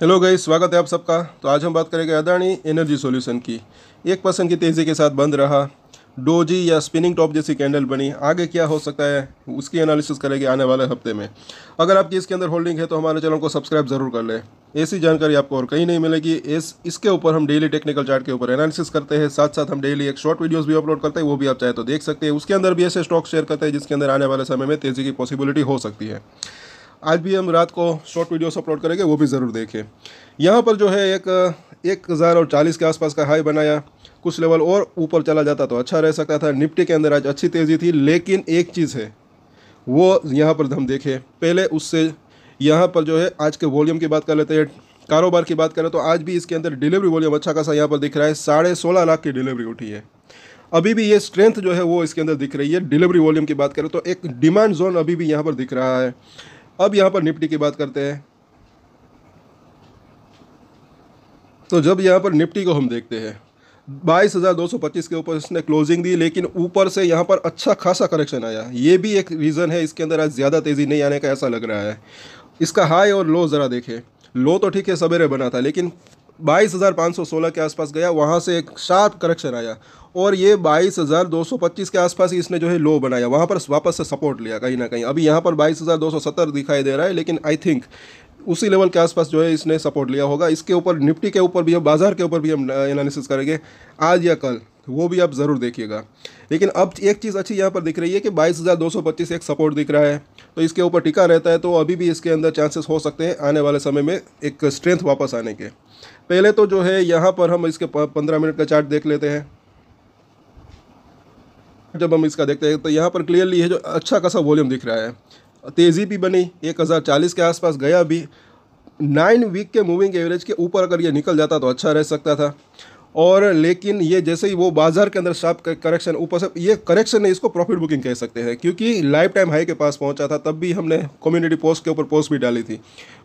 hello गई स्वागत है आप सबका तो आज हम बात करेंगे अदानी एनर्जी सॉल्यूशन की एक पर्सन की तेज़ी के साथ बंद रहा डोजी या स्पिनिंग टॉप जैसी कैंडल बनी आगे क्या हो सकता है उसकी एनालिसिस करेंगे आने वाले हफ्ते में अगर आपकी इसके अंदर होल्डिंग है तो हमारे चैनल को सब्सक्राइब ज़रूर कर लें ऐसी जानकारी आपको और कहीं नहीं मिलेगी इस इसके ऊपर हम डेली टेक्निकल चार्ट के ऊपर एनालिसिस करते हैं साथ साथ हम डेली एक शॉर्ट वीडियोस भी अपलोड करते हैं वो भी आप चाहे तो देख सकते हैं उसके अंदर भी ऐसे स्टॉक शेयर करते हैं जिसके अंदर आने वाले समय में तेज़ी की पॉसिबिलिटी हो सकती है आज भी हम रात को शॉर्ट वीडियोस अपलोड करेंगे वो भी ज़रूर देखें यहाँ पर जो है एक एक हज़ार और चालीस के आसपास का हाई बनाया कुछ लेवल और ऊपर चला जाता तो अच्छा रह सकता था निपटी के अंदर आज अच्छी तेज़ी थी लेकिन एक चीज़ है वो यहाँ पर हम देखें पहले उससे यहाँ पर जो है आज के वॉल्यूम की बात कर लेते हैं कारोबार की बात करें तो आज भी इसके अंदर डिलीवरी वॉल्यूम अच्छा खासा यहाँ पर दिख रहा है साढ़े सोलह लाख की डिलीवरी उठी है अभी भी ये स्ट्रेंथ जो है वो इसके अंदर दिख रही है डिलीवरी वॉल्यूम की बात करें तो एक डिमांड जोन अभी भी यहाँ पर दिख रहा है अब यहाँ पर निफ्टी की बात करते हैं तो जब यहाँ पर निफ्टी को हम देखते हैं बाईस हज़ार दो सौ पच्चीस के ऊपर इसने क्लोजिंग दी लेकिन ऊपर से यहाँ पर अच्छा खासा करेक्शन आया ये भी एक रीज़न है इसके अंदर आज ज़्यादा तेज़ी नहीं आने का ऐसा लग रहा है इसका हाई और लो ज़रा देखें लो तो ठीक है सवेरे बना था लेकिन बाईस हज़ार पाँच सौ सोलह के आसपास गया वहाँ से एक शार्प करेक्शन आया और ये बाईस हज़ार दो सौ पच्चीस के आसपास ही इसने जो है लो बनाया वहाँ पर वापस से सपोर्ट लिया कहीं ना कहीं अभी यहाँ पर बाईस हज़ार दो सौ सत्तर दिखाई दे रहा है लेकिन आई थिंक उसी लेवल के आसपास जो है इसने सपोर्ट लिया होगा इसके ऊपर निफ्टी के ऊपर भी हम बाज़ार के ऊपर भी हम एनालिसिस करेंगे आज या कल वो भी आप ज़रूर देखिएगा लेकिन अब एक चीज़ अच्छी यहाँ पर दिख रही है कि 22,225 एक सपोर्ट दिख रहा है तो इसके ऊपर टिका रहता है तो अभी भी इसके अंदर चांसेस हो सकते हैं आने वाले समय में एक स्ट्रेंथ वापस आने के पहले तो जो है यहाँ पर हम इसके पंद्रह मिनट का चार्ट देख लेते हैं जब हम इसका देखते हैं तो यहाँ पर क्लियरली है जो अच्छा खासा वॉल्यूम दिख रहा है तेज़ी भी बनी एक हज़ार चालीस के आसपास गया भी नाइन वीक के मूविंग एवरेज के ऊपर अगर ये निकल जाता तो अच्छा रह सकता था और लेकिन ये जैसे ही वो बाजार के अंदर शार्प करेक्शन ऊपर से ये करेक्शन है इसको प्रॉफिट बुकिंग कह सकते हैं क्योंकि लाइफ टाइम हाई के पास पहुंचा था तब भी हमने कम्युनिटी पोस्ट के ऊपर पोस्ट भी डाली थी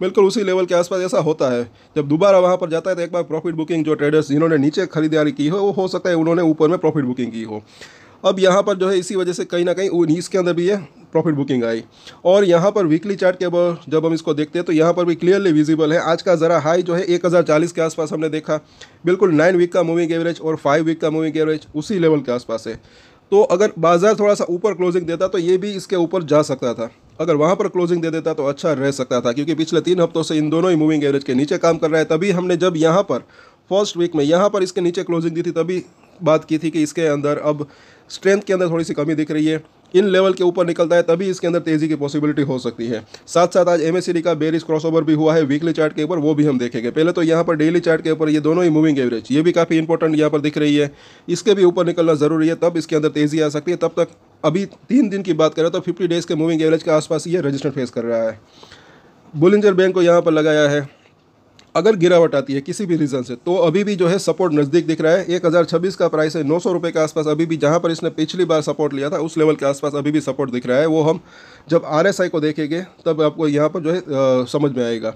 बिल्कुल उसी लेवल के आसपास ऐसा होता है जब दोबारा वहाँ पर जाता है तो एक बार प्रॉफिट बुकिंग जो ट्रेडर्स जिन्होंने नीचे खरीदारी की हो वो हो सकता है उन्होंने ऊपर में प्रॉफिट बुकिंग की हो अब यहाँ पर जो है इसी वजह से कहीं ना कहीं इसके अंदर भी ये प्रॉफिट बुकिंग आई और यहाँ पर वीकली चार्ट के जब हम इसको देखते हैं तो यहाँ पर भी क्लियरली विजिबल है आज का ज़रा हाई जो है 1040 के आसपास हमने देखा बिल्कुल नाइन वीक का मूविंग एवरेज और फाइव वीक का मूविंग एवरेज उसी लेवल के आसपास है तो अगर बाज़ार थोड़ा सा ऊपर क्लोजिंग देता तो ये भी इसके ऊपर जा सकता था अगर वहाँ पर क्लोजिंग दे देता तो अच्छा रह सकता था क्योंकि पिछले तीन हफ्तों से इन दोनों ही मूविंग एवरेज के नीचे काम कर रहा है तभी हमने जब यहाँ पर फर्स्ट वीक में यहाँ पर इसके नीचे क्लोजिंग दी थी तभी बात की थी कि इसके अंदर अब स्ट्रेंथ के अंदर थोड़ी सी कमी दिख रही है इन लेवल के ऊपर निकलता है तभी इसके अंदर तेजी की पॉसिबिलिटी हो सकती है साथ साथ आज एम का बेरिस क्रॉसओवर भी हुआ है वीकली चार्ट के ऊपर वो भी हम देखेंगे पहले तो यहाँ पर डेली चार्ट के ऊपर ये दोनों ही मूविंग एवरेज ये भी काफ़ी इंपॉर्टेंट यहाँ पर दिख रही है इसके भी ऊपर निकलना जरूरी है तब इसके अंदर तेजी आ सकती है तब तक अभी तीन दिन की बात करें तो फिफ्टी डेज़ के मूविंग एवरेज के आसपास ये रजिस्टर फेस कर रहा है बुलिंजर बैंक को यहाँ पर लगाया है अगर गिरावट आती है किसी भी रीज़न से तो अभी भी जो है सपोर्ट नज़दीक दिख रहा है एक हज़ार छब्बीस का प्राइस है नौ सौ रुपये के आसपास अभी भी जहाँ पर इसने पिछली बार सपोर्ट लिया था उस लेवल के आसपास अभी भी सपोर्ट दिख रहा है वो हम जब आर को देखेंगे तब आपको यहाँ पर जो है आ, समझ में आएगा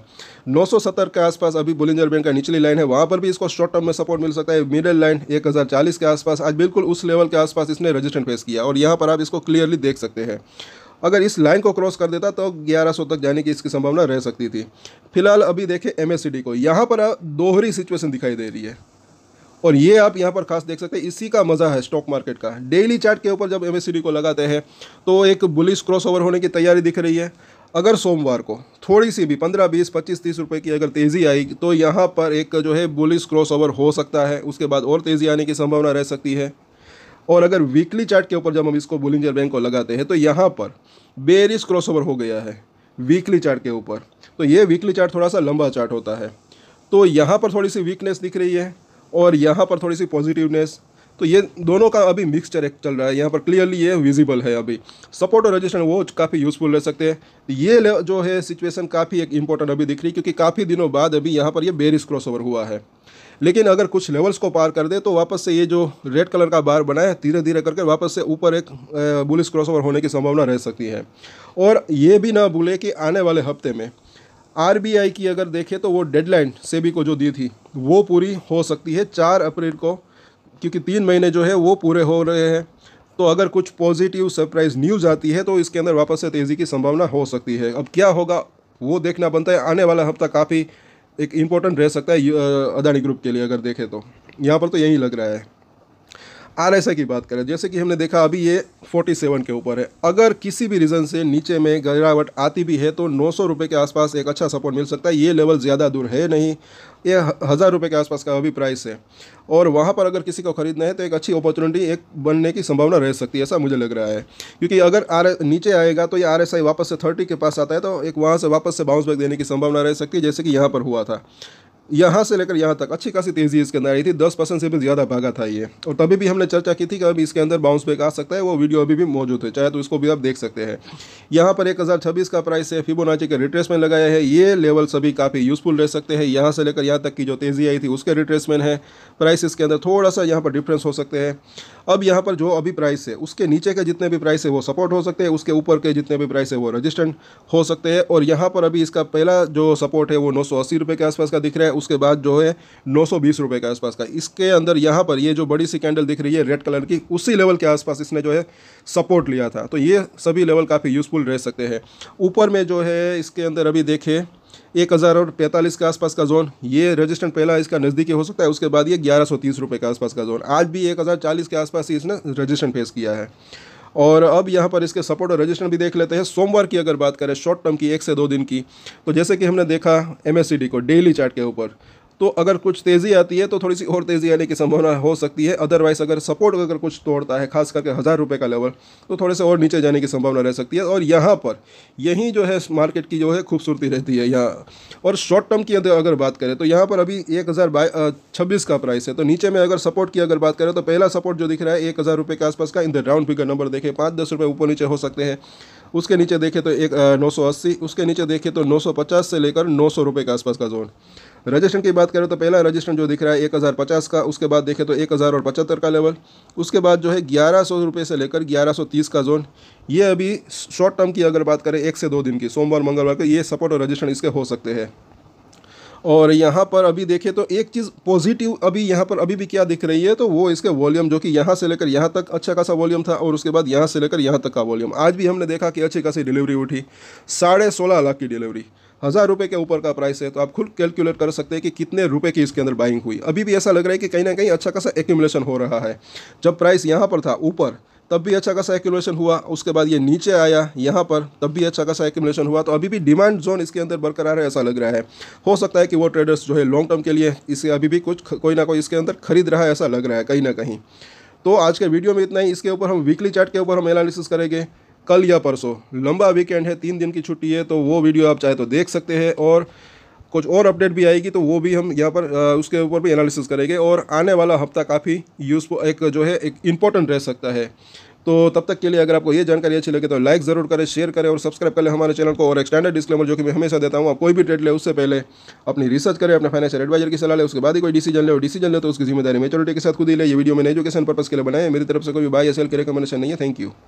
नौ सौ सत्तर के आसपास अभी बुलिंजर बैंक का निचली लाइन है वहाँ पर भी इसको शॉर्ट टर्म में सपोर्ट मिल सकता है मिडिल लाइन एक हज़ार चालीस के आसपास आज बिल्कुल उस लेवल के आसपास इसने रजिस्टेंट फेस किया और यहाँ पर आप इसको क्लियरली देख सकते हैं अगर इस लाइन को क्रॉस कर देता तो 1100 तक जाने की इसकी संभावना रह सकती थी फिलहाल अभी देखें एम को यहाँ पर दोहरी सिचुएशन दिखाई दे रही है और ये आप यहाँ पर खास देख सकते हैं इसी का मज़ा है स्टॉक मार्केट का डेली चार्ट के ऊपर जब एम को लगाते हैं तो एक बुलिस क्रॉसओवर होने की तैयारी दिख रही है अगर सोमवार को थोड़ी सी भी पंद्रह बीस पच्चीस तीस रुपए की अगर तेज़ी आई तो यहाँ पर एक जो है बुलिस क्रॉसओवर हो सकता है उसके बाद और तेज़ी आने की संभावना रह सकती है और अगर वीकली चार्ट के ऊपर जब हम इसको बुलिंजर बैंक को लगाते हैं तो यहाँ पर बेरिस क्रॉसओवर हो गया है वीकली चार्ट के ऊपर तो ये वीकली चार्ट थोड़ा सा लंबा चार्ट होता है तो यहाँ पर थोड़ी सी वीकनेस दिख रही है और यहाँ पर थोड़ी सी पॉजिटिवनेस तो ये दोनों का अभी मिक्सचर एक चल रहा है यहाँ पर क्लियरली ये विजिबल है अभी सपोर्ट और रजिस्ट्रेशन वो काफ़ी यूज़फुल रह सकते हैं ये जो है सिचुएशन काफ़ी एक इंपॉर्टेंट अभी दिख रही है क्योंकि काफ़ी दिनों बाद अभी यहाँ पर ये बेरिस क्रॉसओवर हुआ है लेकिन अगर कुछ लेवल्स को पार कर दे तो वापस से ये जो रेड कलर का बार बनाए धीरे धीरे करके वापस से ऊपर एक बुलिस क्रॉसओवर होने की संभावना रह सकती है और ये भी ना भूले कि आने वाले हफ्ते में आर की अगर देखें तो वो डेडलाइन सेबी को जो दी थी वो पूरी हो सकती है चार अप्रैल को क्योंकि तीन महीने जो है वो पूरे हो रहे हैं तो अगर कुछ पॉजिटिव सरप्राइज न्यूज़ आती है तो इसके अंदर वापस से तेज़ी की संभावना हो सकती है अब क्या होगा वो देखना बनता है आने वाला हफ्ता काफ़ी एक इम्पोर्टेंट रह सकता है अदानी ग्रुप के लिए अगर देखें तो यहाँ पर तो यही लग रहा है आर की बात करें जैसे कि हमने देखा अभी ये 47 के ऊपर है अगर किसी भी रीज़न से नीचे में गिरावट आती भी है तो नौ सौ के आसपास एक अच्छा सपोर्ट मिल सकता है ये लेवल ज़्यादा दूर है नहीं ये हज़ार रुपये के आसपास का अभी प्राइस है और वहाँ पर अगर किसी को खरीदना है तो एक अच्छी अपॉर्चुनिटी एक बनने की संभावना रह सकती है ऐसा मुझे लग रहा है क्योंकि अगर आर नीचे आएगा तो ये आर वापस से थर्टी के पास आता है तो एक वहाँ से वापस से बाउंस बैक देने की संभावना रह सकती है जैसे कि यहाँ पर हुआ था यहाँ से लेकर यहाँ तक अच्छी खासी तेज़ी इसके अंदर आई थी दस परसेंट से भी ज़्यादा भागा था ये और तभी भी हमने चर्चा की थी कि अभी इसके अंदर बाउंस बैक आ सकता है वो वीडियो अभी भी मौजूद है चाहे तो इसको भी आप देख सकते हैं यहाँ पर एक हज़ार छब्बीस का प्राइस है फिबोनाची के रिट्रेसमेंट लगाया है ये लेवल सभी काफ़ी यूजफुल रह सकते हैं यहाँ से लेकर यहाँ तक की जो तेज़ी आई थी उसके रिट्रेसमेंट है प्राइस इसके अंदर थोड़ा सा यहाँ पर डिफ्रेंस हो सकते हैं अब यहाँ पर जो अभी प्राइस है उसके नीचे के जितने भी प्राइस है वो सपोर्ट हो सकते हैं उसके ऊपर के जितने भी प्राइस है वो रजिस्टेंट हो सकते हैं और यहाँ पर अभी इसका पहला जो सपोर्ट है वो नौ सौ अस्सी रुपये के आसपास का दिख रहा है उसके बाद जो है नौ सौ बीस रुपये के आसपास का इसके अंदर यहाँ पर ये जो बड़ी सी कैंडल दिख रही है रेड कलर की उसी लेवल के आसपास इसने जो है सपोर्ट लिया था तो ये सभी लेवल काफ़ी यूज़फुल रह सकते हैं ऊपर में जो है इसके अंदर अभी देखे एक हज़ार और पैंतालीस के आसपास का जोन ये रेजिस्टेंट पहला इसका नज़दीकी हो सकता है उसके बाद ये ग्यारह सौ तीस रुपये के आसपास का जोन आज भी एक हज़ार चालीस के आसपास ही इसने रजिस्टेंट फेस किया है और अब यहाँ पर इसके सपोर्ट और रजिस्टर भी देख लेते हैं सोमवार की अगर बात करें शॉर्ट टर्म की एक से दो दिन की तो जैसे कि हमने देखा एम को डेली चार्ट के ऊपर तो अगर कुछ तेज़ी आती है तो थोड़ी सी और तेज़ी आने की संभावना हो सकती है अदरवाइज अगर सपोर्ट अगर कुछ तोड़ता है खास करके हज़ार रुपये का लेवल तो थोड़े से और नीचे जाने की संभावना रह सकती है और यहाँ पर यही जो है मार्केट की जो है खूबसूरती रहती है यहाँ और शॉर्ट टर्म की अगर बात करें तो यहाँ पर अभी एक हज़ार का प्राइस है तो नीचे में अगर सपोर्ट की अगर बात करें तो पहला सपोर्ट जो दिख रहा है एक हज़ार रुपये के आसपास का in the round figure number देखें पाँच दस रुपये ऊपर नीचे हो सकते हैं उसके नीचे देखें तो एक नौ सौ अस्सी उसके नीचे देखें तो नौ सौ पचास से लेकर नौ सौ रुपये के आसपास का जोन रजिस्ट्रेशन की बात करें तो पहला रजिस्ट्रेशन जो दिख रहा है एक हज़ार पचास का उसके बाद देखें तो एक हज़ार और पचहत्तर का लेवल उसके बाद जो है ग्यारह सौ रुपये से लेकर ग्यारह सौ तीस का जोन ये अभी शॉर्ट टर्म की अगर बात करें एक से दो दिन की सोमवार मंगलवार का ये सपोर्ट और रजिस्ट्रेशन इसके हो सकते हैं और यहाँ पर अभी देखें तो एक चीज़ पॉजिटिव अभी यहाँ पर अभी भी क्या दिख रही है तो वो इसके वॉल्यूम जो कि यहाँ से लेकर यहाँ तक अच्छा खासा वॉल्यूम था और उसके बाद यहाँ से लेकर यहाँ तक का वॉल्यूम आज भी हमने देखा कि अच्छी खासी डिलीवरी उठी साढ़े सोलह लाख की डिलीवरी हज़ार रुपये के ऊपर का प्राइस है तो आप खुद कैलकुलेट कर सकते हैं कि कितने रुपये की इसके अंदर बाइंग हुई अभी भी ऐसा लग रहा है कि कहीं ना कहीं अच्छा खासा एक्यूमुलेशन हो रहा है जब प्राइस यहाँ पर था ऊपर तब भी अच्छा खासा एक्यूमुलेशन हुआ उसके बाद ये नीचे आया यहाँ पर तब भी अच्छा खासा एक्यूमुलेशन हुआ तो अभी भी डिमांड जोन इसके अंदर बरकरार है ऐसा लग रहा है हो सकता है कि वो ट्रेडर्स जो है लॉन्ग टर्म के लिए इसे अभी भी कुछ कोई ना कोई इसके अंदर खरीद रहा है ऐसा लग रहा है कहीं ना कहीं तो आज के वीडियो में इतना ही इसके ऊपर हम वीकली चार्ट के ऊपर हम एनालिसिस करेंगे कल या परसों लंबा वीकेंड है तीन दिन की छुट्टी है तो वो वीडियो आप चाहे तो देख सकते हैं और कुछ और अपडेट भी आएगी तो वो भी हम यहाँ पर आ, उसके ऊपर भी एनालिसिस करेंगे और आने वाला हफ्ता काफ़ी यूज़फुल एक जो है एक इम्पॉर्टेंट रह सकता है तो तब तक के लिए अगर आपको ये जानकारी अच्छी लगे तो लाइक ज़रूर करें शेयर करें और सब्सक्राइब करें हमारे चैनल को और एक डिस्क्लेमर जो कि मैं हमेशा देता हूँ आप कोई भी ट्रेड ले उससे पहले अपनी रिसर्च करें अपने फाइनेंशियल एडवाइजर की सलाह ले उसके बाद ही कोई डिसीजन ले और डिसीजन ले तो उसकी जिम्मेदारी मेचोरिटी के साथ खुद ही ले ये वीडियो मैंने एजुकेशन पर्पस के लिए बनाए मेरी तरफ से कोई बाई एस सेल के रिकमेंडेशन नहीं है थैंक यू